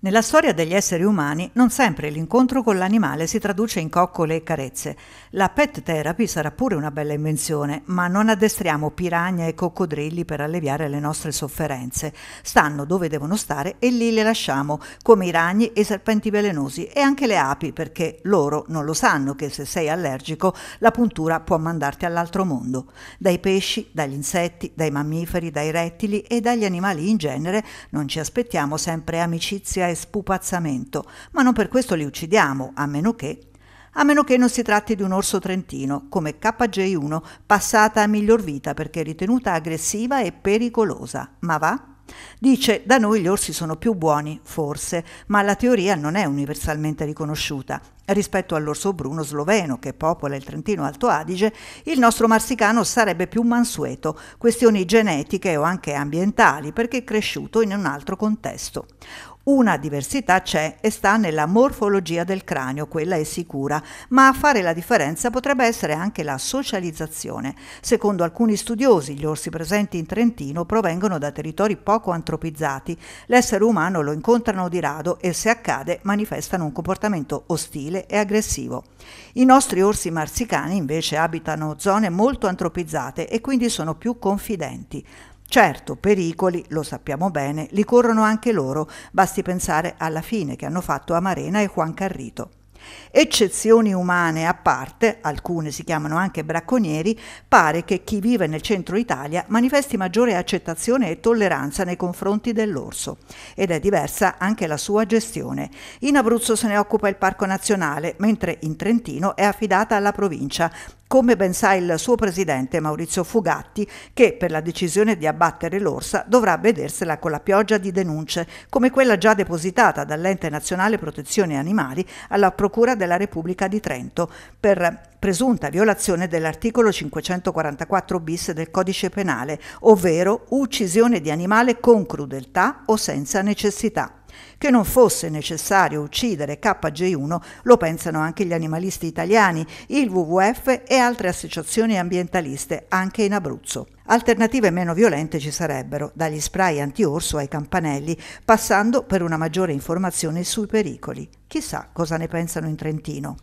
Nella storia degli esseri umani non sempre l'incontro con l'animale si traduce in coccole e carezze. La pet therapy sarà pure una bella invenzione, ma non addestriamo piragne e coccodrilli per alleviare le nostre sofferenze. Stanno dove devono stare e lì le lasciamo, come i ragni e i serpenti velenosi e anche le api, perché loro non lo sanno che se sei allergico la puntura può mandarti all'altro mondo. Dai pesci, dagli insetti, dai mammiferi, dai rettili e dagli animali in genere non ci aspettiamo sempre amicizia e spupazzamento, ma non per questo li uccidiamo, a meno che a meno che non si tratti di un orso trentino, come KJ1, passata a miglior vita perché ritenuta aggressiva e pericolosa. Ma va? Dice, da noi gli orsi sono più buoni, forse, ma la teoria non è universalmente riconosciuta. Rispetto all'orso bruno sloveno che popola il Trentino Alto Adige, il nostro marsicano sarebbe più mansueto, questioni genetiche o anche ambientali, perché è cresciuto in un altro contesto. Una diversità c'è e sta nella morfologia del cranio, quella è sicura, ma a fare la differenza potrebbe essere anche la socializzazione. Secondo alcuni studiosi, gli orsi presenti in Trentino provengono da territori poco antropizzati. L'essere umano lo incontrano di rado e se accade manifestano un comportamento ostile ostile e aggressivo. I nostri orsi marsicani invece abitano zone molto antropizzate e quindi sono più confidenti. Certo, pericoli, lo sappiamo bene, li corrono anche loro, basti pensare alla fine che hanno fatto a Marena e Juan Carrito. Eccezioni umane a parte, alcune si chiamano anche bracconieri, pare che chi vive nel centro Italia manifesti maggiore accettazione e tolleranza nei confronti dell'orso ed è diversa anche la sua gestione. In Abruzzo se ne occupa il Parco Nazionale, mentre in Trentino è affidata alla provincia, come ben sa il suo presidente Maurizio Fugatti, che per la decisione di abbattere l'orsa dovrà vedersela con la pioggia di denunce, come quella già depositata dall'Ente Nazionale Protezione Animali alla Procura della Repubblica di Trento per presunta violazione dell'articolo 544 bis del codice penale, ovvero uccisione di animale con crudeltà o senza necessità. Che non fosse necessario uccidere KJ1 lo pensano anche gli animalisti italiani, il WWF e altre associazioni ambientaliste, anche in Abruzzo. Alternative meno violente ci sarebbero, dagli spray anti-orso ai campanelli, passando per una maggiore informazione sui pericoli. Chissà cosa ne pensano in Trentino.